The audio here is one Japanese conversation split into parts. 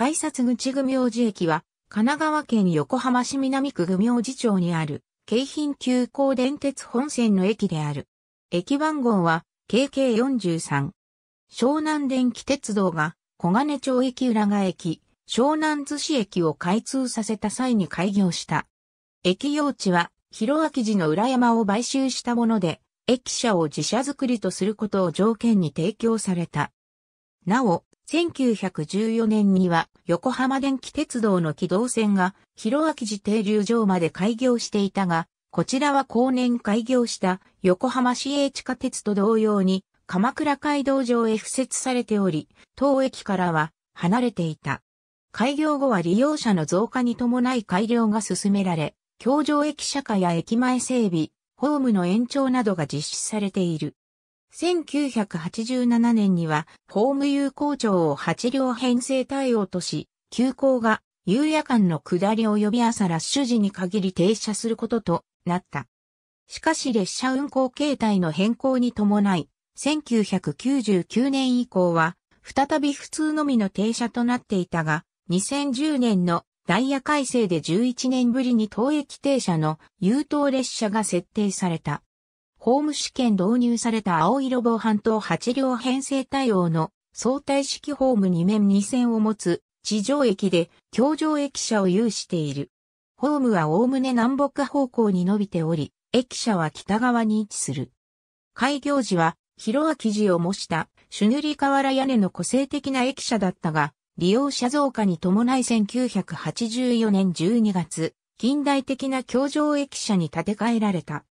改札口愚明寺駅は、神奈川県横浜市南区愚明寺町にある、京浜急行電鉄本線の駅である。駅番号は、KK43。湘南電気鉄道が、小金町駅浦賀駅、湘南寿司駅を開通させた際に開業した。駅用地は、広明寺の裏山を買収したもので、駅舎を自社作りとすることを条件に提供された。なお、1914年には横浜電気鉄道の機動線が広明寺停留場まで開業していたが、こちらは後年開業した横浜市営地下鉄と同様に鎌倉街道上へ敷設されており、当駅からは離れていた。開業後は利用者の増加に伴い改良が進められ、橋上駅舎会や駅前整備、ホームの延長などが実施されている。1987年には、ホーム有効庁を8両編成対応とし、急行が夕夜間の下り及び朝ラッシュ時に限り停車することとなった。しかし列車運行形態の変更に伴い、1999年以降は、再び普通のみの停車となっていたが、2010年のダイヤ改正で11年ぶりに当駅停車の優等列車が設定された。ホーム試験導入された青色防犯灯8両編成対応の相対式ホーム2面2線を持つ地上駅で橋上駅舎を有している。ホームはおおむね南北方向に伸びており、駅舎は北側に位置する。開業時は広明寺を模した朱塗り瓦屋根の個性的な駅舎だったが、利用者増加に伴い1984年12月、近代的な橋上駅舎に建て替えられた。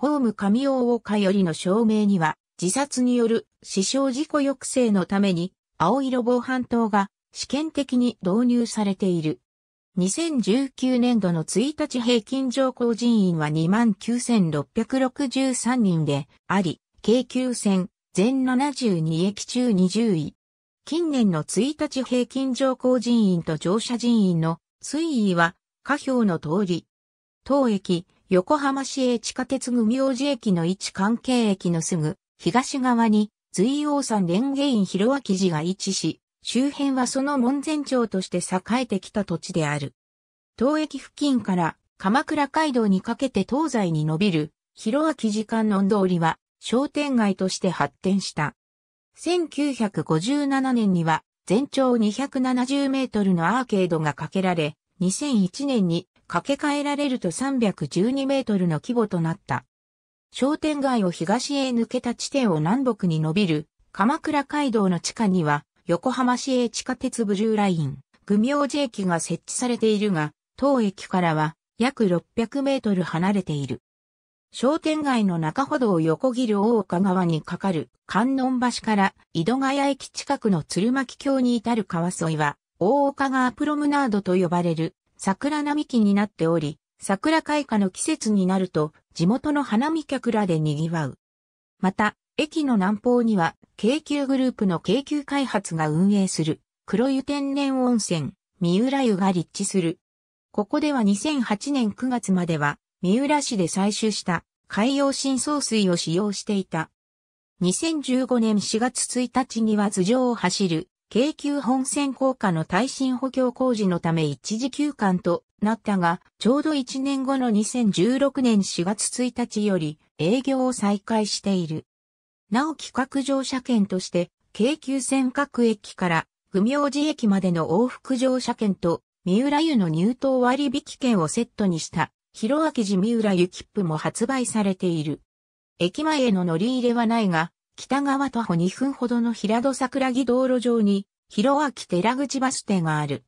ホーム神尾大岡よりの証明には、自殺による死傷事故抑制のために、青色防犯灯が試験的に導入されている。2019年度の1日平均乗降人員は29,663人であり、京急線全72駅中20位。近年の1日平均乗降人員と乗車人員の推移は、下表の通り。当駅、横浜市営地下鉄組王子駅の位置関係駅のすぐ東側に随王山蓮華院広脇寺が位置し、周辺はその門前町として栄えてきた土地である。当駅付近から鎌倉街道にかけて東西に伸びる広脇寺観音通りは商店街として発展した。1957年には全長270メートルのアーケードが架けられ、2001年に掛け替えられると312メートルの規模となった。商店街を東へ抜けた地点を南北に伸びる鎌倉街道の地下には横浜市営地下鉄ブルーライン、組明寺駅が設置されているが、当駅からは約600メートル離れている。商店街の中ほどを横切る大岡川に架かる観音橋から井戸ヶ谷駅近くの鶴巻橋に至る川沿いは大岡川プロムナードと呼ばれる桜並木になっており、桜開花の季節になると地元の花見客らで賑わう。また、駅の南方には、京急グループの京急開発が運営する、黒湯天然温泉、三浦湯が立地する。ここでは2008年9月までは、三浦市で採取した海洋深層水を使用していた。2015年4月1日には頭上を走る京急本線高架の耐震補強工事のため一時休館となったが、ちょうど1年後の2016年4月1日より営業を再開している。なお企画乗車券として、京急線各駅から、愚明寺駅までの往復乗車券と、三浦湯の入湯割引券をセットにした、広明寺三浦湯切符も発売されている。駅前への乗り入れはないが、北側徒歩2分ほどの平戸桜木道路上に、広明寺口バス停がある。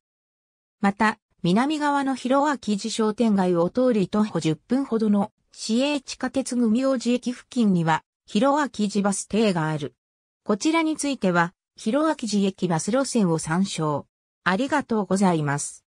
また、南側の広明寺商店街を通り徒歩10分ほどの市営地下鉄組王寺駅付近には、広明寺バス停がある。こちらについては、広明寺駅バス路線を参照。ありがとうございます。